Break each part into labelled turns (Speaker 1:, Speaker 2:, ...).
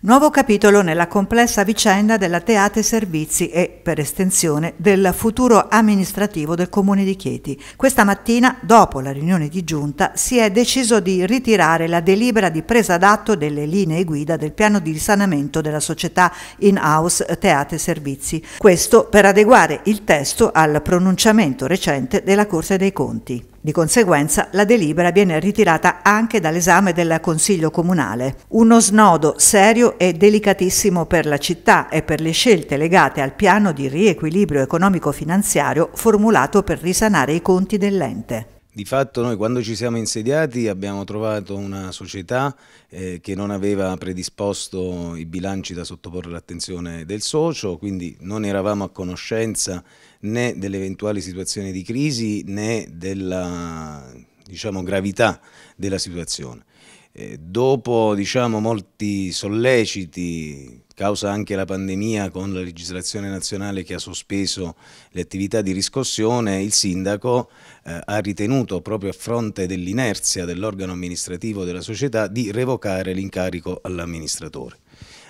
Speaker 1: Nuovo capitolo nella complessa vicenda della Teate Servizi e, per estensione, del futuro amministrativo del Comune di Chieti. Questa mattina, dopo la riunione di giunta, si è deciso di ritirare la delibera di presa d'atto delle linee guida del piano di risanamento della società in-house Teate Servizi. Questo per adeguare il testo al pronunciamento recente della Corte dei Conti. Di conseguenza la delibera viene ritirata anche dall'esame del Consiglio Comunale. Uno snodo serio e delicatissimo per la città e per le scelte legate al piano di riequilibrio economico-finanziario formulato per risanare i conti dell'ente.
Speaker 2: Di fatto noi quando ci siamo insediati abbiamo trovato una società eh, che non aveva predisposto i bilanci da sottoporre all'attenzione del socio, quindi non eravamo a conoscenza né delle eventuali situazioni di crisi né della diciamo, gravità della situazione. Eh, dopo diciamo, molti solleciti causa anche la pandemia con la legislazione nazionale che ha sospeso le attività di riscossione, il sindaco eh, ha ritenuto proprio a fronte dell'inerzia dell'organo amministrativo della società di revocare l'incarico all'amministratore.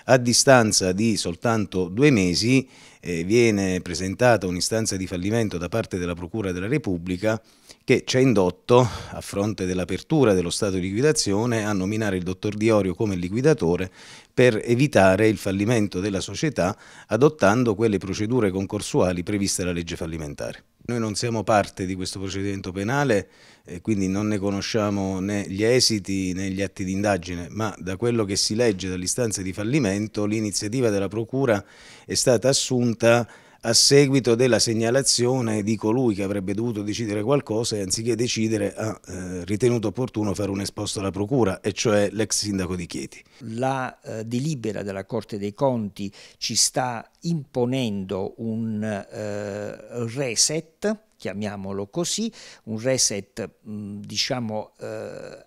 Speaker 2: A distanza di soltanto due mesi eh, viene presentata un'istanza di fallimento da parte della Procura della Repubblica che ci ha indotto, a fronte dell'apertura dello stato di liquidazione, a nominare il dottor Diorio come liquidatore per evitare il fallimento della società adottando quelle procedure concorsuali previste dalla legge fallimentare. Noi non siamo parte di questo procedimento penale e quindi non ne conosciamo né gli esiti né gli atti di indagine, ma da quello che si legge dall'istanza di fallimento l'iniziativa della Procura è stata assunta a seguito della segnalazione di colui che avrebbe dovuto decidere qualcosa e anziché decidere ha eh, ritenuto opportuno fare un esposto alla procura, e cioè l'ex sindaco di Chieti. La
Speaker 3: eh, delibera della Corte dei Conti ci sta imponendo un eh, reset, chiamiamolo così, un reset mh, mm, diciamo eh,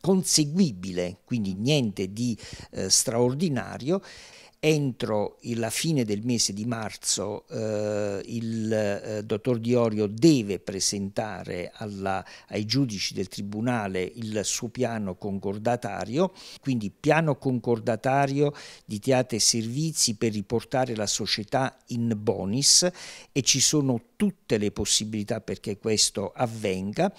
Speaker 3: conseguibile, quindi niente di eh, straordinario entro la fine del mese di marzo eh, il eh, dottor Diorio deve presentare alla, ai giudici del Tribunale il suo piano concordatario, quindi piano concordatario di teatro e servizi per riportare la società in bonus e ci sono tutte le possibilità perché questo avvenga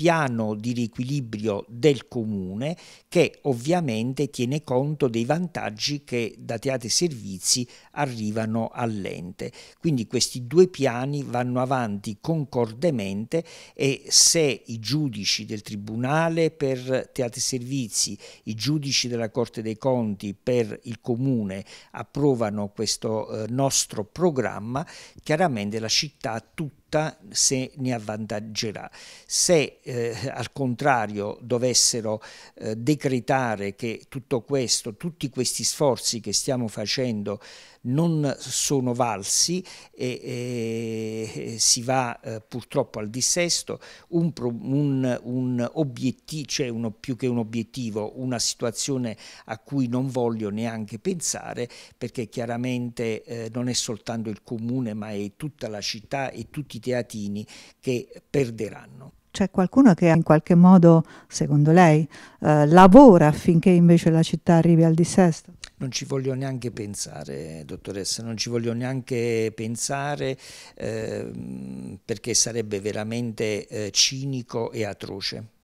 Speaker 3: piano di riequilibrio del comune che ovviamente tiene conto dei vantaggi che da teatri e servizi arrivano all'ente. Quindi questi due piani vanno avanti concordemente e se i giudici del Tribunale per teatri e servizi, i giudici della Corte dei Conti per il comune approvano questo eh, nostro programma, chiaramente la città tutta tutta se ne avvantaggerà. Se eh, al contrario dovessero eh, decretare che tutto questo, tutti questi sforzi che stiamo facendo non sono valsi e, e si va eh, purtroppo al dissesto, un, un, un obiettivo, cioè uno, più che un obiettivo, una situazione a cui non voglio neanche pensare perché chiaramente eh, non è soltanto il comune ma è tutta la città e tutti teatini che perderanno.
Speaker 1: C'è qualcuno che in qualche modo, secondo lei, eh, lavora affinché invece la città arrivi al dissesto?
Speaker 3: non ci voglio neanche pensare, dottoressa, non ci voglio neanche pensare eh, perché sarebbe veramente eh, cinico e atroce.